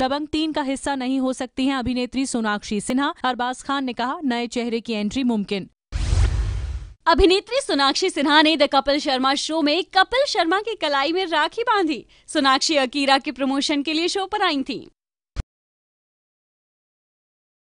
दबंग तीन का हिस्सा नहीं हो सकती हैं अभिनेत्री सोनाक्षी सिन्हा अरबाज खान ने कहा नए चेहरे की एंट्री मुमकिन अभिनेत्री सोनाक्षी सिन्हा ने द कपिल शर्मा शो में कपिल शर्मा की कलाई में राखी बांधी सोनाक्षी अकीरा के प्रमोशन के लिए शो पर आई थी